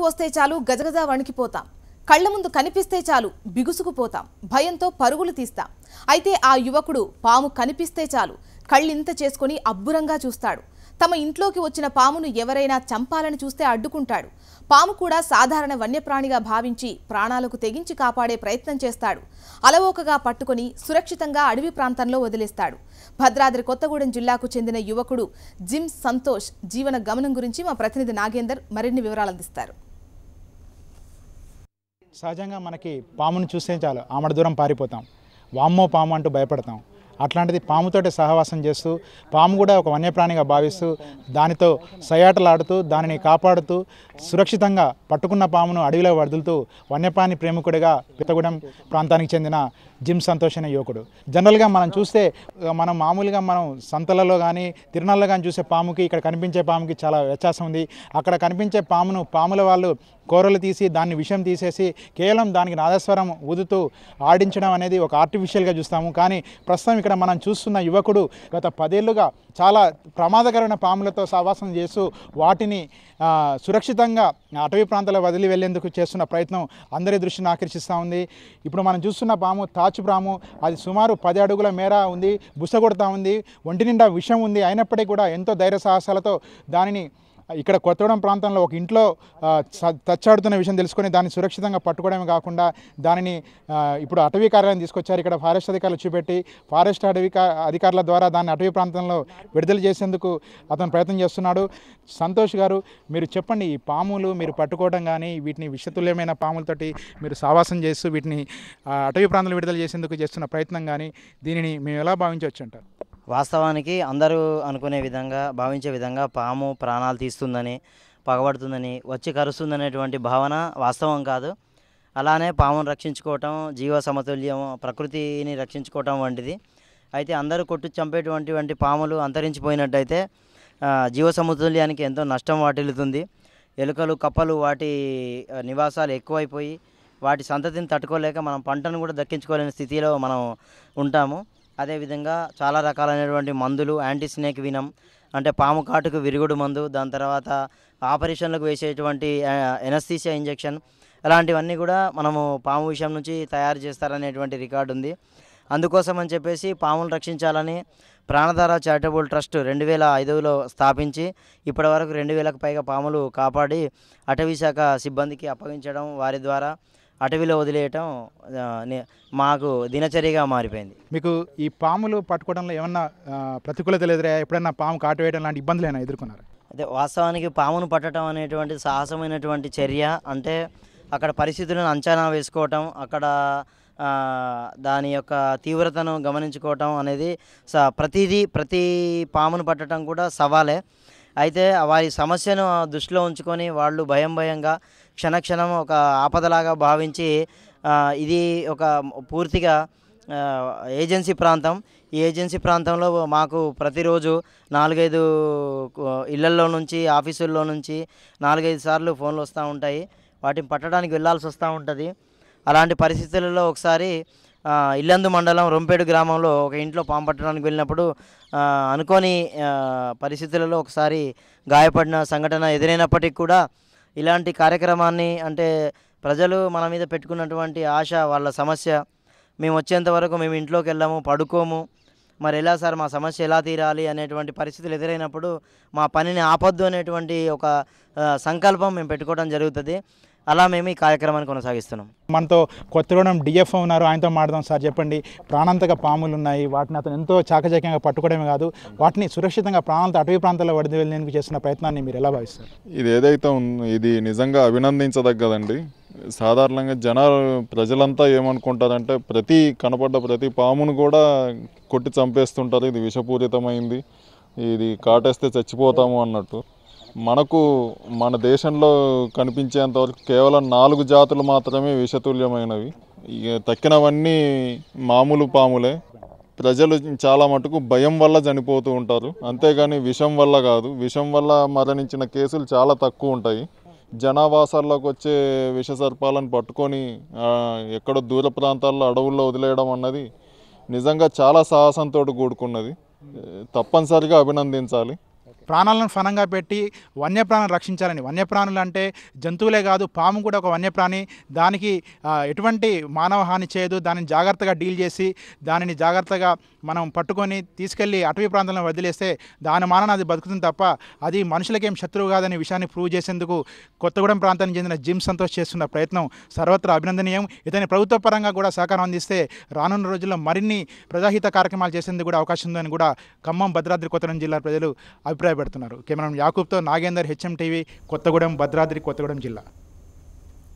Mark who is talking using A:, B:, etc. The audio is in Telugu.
A: ఊహకు వస్తే చాలు గజగజ వణికిపోతాం కళ్ల ముందు కనిపిస్తే చాలు బిగుసుకుపోతాం భయంతో పరుగులు తీస్తాం అయితే ఆ యువకుడు పాము కనిపిస్తే చాలు కళ్ళింత చేసుకుని అబ్బురంగా చూస్తాడు తమ ఇంట్లోకి వచ్చిన పామును ఎవరైనా చంపాలని చూస్తే అడ్డుకుంటాడు పాము కూడా సాధారణ వన్యప్రాణిగా భావించి ప్రాణాలకు తెగించి కాపాడే ప్రయత్నం చేస్తాడు అలవోకగా పట్టుకుని సురక్షితంగా అడవి ప్రాంతంలో వదిలేస్తాడు భద్రాద్రి కొత్తగూడెం జిల్లాకు చెందిన యువకుడు జిమ్ సంతోష్ జీవన గమనం గురించి మా ప్రతినిధి నాగేందర్ మరిన్ని వివరాలు అందిస్తారు
B: సహజంగా మనకి పామును చూస్తే చాలు ఆమడ దూరం పారిపోతాం వామ్మో పాము అంటూ భయపడతాం అట్లాంటిది పాముతోటి సహవాసం చేస్తూ పాము కూడా ఒక వన్యప్రాణిగా భావిస్తూ దానితో సయాటలాడుతూ దానిని కాపాడుతూ సురక్షితంగా పట్టుకున్న పామును అడవిలో వదులుతూ వన్యప్రాణి ప్రేమికుడిగా పితగూడెం ప్రాంతానికి చెందిన జిమ్ సంతోష్ అనే యువకుడు జనరల్గా మనం చూస్తే మనం మామూలుగా మనం సంతలలో కానీ తిరునాళ్ళలో కానీ చూసే పాముకి ఇక్కడ కనిపించే పాముకి చాలా వ్యత్యాసం ఉంది అక్కడ కనిపించే పామును పాముల వాళ్ళు కూరలు తీసి దాన్ని విషయం తీసేసి కేవలం దానికి నాదస్వరం ఊదుతూ ఆడించడం అనేది ఒక ఆర్టిఫిషియల్గా చూస్తాము కానీ ప్రస్తుతం ఇక్కడ మనం చూస్తున్న యువకుడు గత పదేళ్లుగా చాలా ప్రమాదకరమైన పాములతో సావాసం చేస్తూ వాటిని సురక్షితంగా అటవీ ప్రాంతాల వదిలి వెళ్లేందుకు చేస్తున్న ప్రయత్నం అందరి దృష్టిని ఆకర్షిస్తూ ఉంది ఇప్పుడు మనం చూస్తున్న పాము తా పాచుప్రాము అది సుమారు పది అడుగుల మేర ఉంది బుసగొడతా ఉంది ఒంటి నిండా విషం ఉంది అయినప్పటికీ కూడా ఎంతో ధైర్య సాహసాలతో దానిని ఇక్కడ కొత్తగూడెం ప్రాంతంలో ఒక ఇంట్లో తచ్చాడుతున్న విషయం తెలుసుకొని దాన్ని సురక్షితంగా పట్టుకోవడమే కాకుండా దానిని ఇప్పుడు అటవీ కార్యాలయం తీసుకొచ్చారు ఇక్కడ ఫారెస్ట్ అధికారులు చూపెట్టి ఫారెస్ట్ అటవీ అధికారుల ద్వారా దాన్ని అటవీ ప్రాంతంలో విడుదల చేసేందుకు అతను ప్రయత్నం చేస్తున్నాడు సంతోష్ గారు మీరు చెప్పండి ఈ పాములు మీరు పట్టుకోవడం కానీ వీటిని విషతుల్యమైన పాములతోటి మీరు సావాసం చేస్తూ వీటిని అటవీ ప్రాంతంలో విడుదల చేసేందుకు చేస్తున్న ప్రయత్నం కానీ దీనిని మేము ఎలా భావించవచ్చు అంటారు
A: వాస్తవానికి అందరూ అనుకునే విధంగా భావించే విధంగా పాము ప్రాణాలు తీస్తుందని పగబడుతుందని వచ్చి కరుస్తుందనేటువంటి భావన వాస్తవం కాదు అలానే పామును రక్షించుకోవటం జీవ సమతుల్యం ప్రకృతిని రక్షించుకోవటం వంటిది అయితే అందరూ కొట్టు చంపేటువంటి పాములు అంతరించిపోయినట్టయితే జీవ సమతుల్యానికి ఎంతో నష్టం వాటిల్లుతుంది ఎలుకలు కప్పలు వాటి నివాసాలు ఎక్కువైపోయి వాటి సంతతిని తట్టుకోలేక మనం పంటను కూడా దక్కించుకోలేని స్థితిలో మనం ఉంటాము అదేవిధంగా చాలా రకాలైనటువంటి మందులు యాంటీ స్నేక్ వినం అంటే పాము కాటుకు విరుగుడు మందు దాని తర్వాత ఆపరేషన్లకు వేసేటువంటి ఎనస్థీసియా ఇంజెక్షన్ అలాంటివన్నీ కూడా మనము పాము విషయం నుంచి తయారు చేస్తారనేటువంటి రికార్డు ఉంది అందుకోసం అని చెప్పేసి పాములు రక్షించాలని ప్రాణధార చారిటబుల్ ట్రస్ట్ రెండు వేల ఐదులో స్థాపించి ఇప్పటి వరకు రెండు వేలకు పైగా పాములు కాపాడి అటవీ శాఖ సిబ్బందికి అప్పగించడం వారి ద్వారా అటవీలో వదిలేయటం మాకు దినచర్యగా మారిపోయింది
B: మీకు ఈ పాములు పట్టుకోవడంలో ఏమన్నా ప్రతికూలతలు ఎదురయ్యా ఎప్పుడైనా పాము కాటు వేయడం లాంటి ఇబ్బందులు ఏమైనా ఎదుర్కొన్నారు
A: అదే వాస్తవానికి పామును పట్టడం అనేటువంటి సాహసమైనటువంటి చర్య అంటే అక్కడ పరిస్థితులను అంచనా వేసుకోవటం అక్కడ దాని యొక్క తీవ్రతను గమనించుకోవటం అనేది స ప్రతిదీ ప్రతి పామును పట్టడం కూడా సవాలే అయితే వారి సమస్యను దృష్టిలో ఉంచుకొని వాళ్ళు భయం భయంగా క్షణక్షణం ఒక ఆపదలాగా భావించి ఇది ఒక పూర్తిగా ఏజెన్సీ ప్రాంతం ఈ ఏజెన్సీ ప్రాంతంలో మాకు ప్రతిరోజు నాలుగైదు ఇళ్లల్లో నుంచి ఆఫీసుల్లో నుంచి నాలుగైదు సార్లు ఫోన్లు వస్తూ ఉంటాయి వాటిని పట్టడానికి వెళ్లాల్సి వస్తూ ఉంటుంది అలాంటి పరిస్థితులలో ఒకసారి ఇల్లందు మండలం రొంపేడు గ్రామంలో ఒక ఇంట్లో పాము పట్టడానికి వెళ్ళినప్పుడు అనుకోని పరిస్థితులలో ఒకసారి గాయపడిన సంఘటన ఎదురైనప్పటికీ కూడా ఇలాంటి కార్యక్రమాన్ని అంటే ప్రజలు మన మీద పెట్టుకున్నటువంటి ఆశ వాళ్ళ సమస్య మేము వచ్చేంత వరకు మేము ఇంట్లోకి వెళ్ళాము పడుకోము మరి ఎలా సార్ మా సమస్య ఎలా తీరాలి అనేటువంటి పరిస్థితులు ఎదురైనప్పుడు మా పనిని ఆపద్దు అనేటువంటి ఒక సంకల్పం మేము పెట్టుకోవడం జరుగుతుంది అలా మేము ఈ కార్యక్రమాన్ని కొనసాగిస్తున్నాం
B: మనతో కొత్తగూడెం డిఎఫ్ఓ ఉన్నారు ఆయనతో మాట్లాడదాం సార్ చెప్పండి ప్రాణాంతక పాములు ఉన్నాయి వాటిని అతను ఎంతో చాకచక్యంగా పట్టుకోవడమే కాదు వాటిని సురక్షితంగా ప్రాణాంత అటవీ ప్రాంతాల్లో వడిది వెళ్ళేందుకు చేస్తున్న ప్రయత్నాన్ని మీరు ఎలా భావిస్తారు
C: ఇది ఏదైతే ఇది నిజంగా అభినందించదగ్గదండి సాధారణంగా జనాలు ప్రజలంతా ఏమనుకుంటారంటే ప్రతి కనపడ్డ ప్రతి పామును కూడా కొట్టి చంపేస్తుంటారు ఇది విషపూరితమైంది ఇది కాటేస్తే చచ్చిపోతాము అన్నట్టు మనకు మన దేశంలో కనిపించేంతవరకు కేవలం నాలుగు జాతులు మాత్రమే విషతుల్యమైనవి తక్కినవన్నీ మామూలు పాములే ప్రజలు చాలా మటుకు భయం వల్ల చనిపోతూ ఉంటారు అంతేగాని విషం వల్ల కాదు విషం వల్ల మరణించిన కేసులు చాలా తక్కువ ఉంటాయి జనావాసాల్లోకి వచ్చే విష సర్పాలను పట్టుకొని ఎక్కడో దూర ప్రాంతాల్లో అడవుల్లో వదిలేయడం అన్నది నిజంగా చాలా సాహసంతో కూడుకున్నది తప్పనిసరిగా అభినందించాలి ప్రాణాలను ఫనంగా పెట్టి వన్యప్రాణులను
B: రక్షించాలని వన్యప్రాణులు అంటే జంతువులే కాదు పాము కూడా ఒక వన్యప్రాణి దానికి ఎటువంటి మానవ హాని చేయదు దానిని జాగ్రత్తగా డీల్ చేసి దానిని జాగ్రత్తగా మనం పట్టుకొని తీసుకెళ్ళి అటవీ ప్రాంతంలో వదిలేస్తే దాని మానన అది బతుకుతుంది తప్ప అది మనుషులకేం శత్రువు కాదనే విషయాన్ని ప్రూవ్ చేసేందుకు కొత్తగూడెం ప్రాంతానికి చెందిన జిమ్ సంతోష్ చేస్తున్న ప్రయత్నం సర్వత్రా అభినందనీయం ఇతని ప్రభుత్వ పరంగా కూడా సహకారం అందిస్తే రానున్న రోజుల్లో మరిన్ని ప్రజాహిత కార్యక్రమాలు చేసేందుకు కూడా అవకాశం ఉందని కూడా ఖమ్మం భద్రాద్రి కొత్తగూడెం జిల్లా ప్రజలు అభిప్రాయపడుతున్నారు కెమెరామెన్ యాకూబ్తో నాగేందర్ హెచ్ఎం టీవీ కొత్తగూడెం భద్రాద్రి కొత్తగూడెం జిల్లా